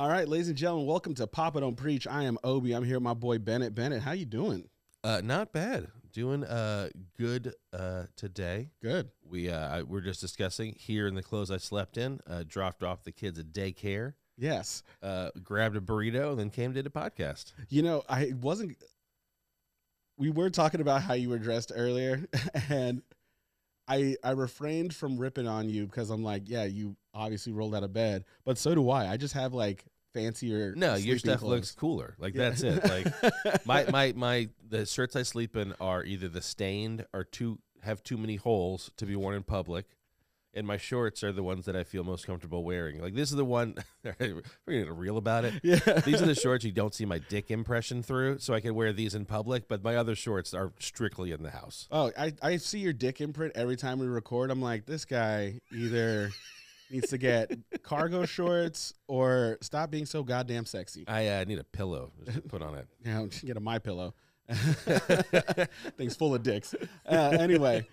All right, ladies and gentlemen, welcome to Papa Don't Preach. I am Obi. I'm here with my boy Bennett. Bennett, how you doing? Uh, not bad. Doing uh good uh today. Good. We uh we're just discussing here in the clothes I slept in. Uh, dropped off the kids at daycare. Yes. Uh, grabbed a burrito and then came did a podcast. You know, I wasn't. We were talking about how you were dressed earlier, and I I refrained from ripping on you because I'm like, yeah, you obviously rolled out of bed, but so do I. I just have like fancier. No, your stuff clothes. looks cooler. Like yeah. that's it. Like my my my the shirts I sleep in are either the stained or too have too many holes to be worn in public and my shorts are the ones that I feel most comfortable wearing. Like this is the one we're gonna reel about it. Yeah. these are the shorts you don't see my dick impression through, so I can wear these in public, but my other shorts are strictly in the house. Oh, I, I see your dick imprint every time we record. I'm like, this guy either needs to get cargo shorts or stop being so goddamn sexy. I uh, need a pillow to put on it. yeah, get a my pillow. Things full of dicks. Uh, anyway.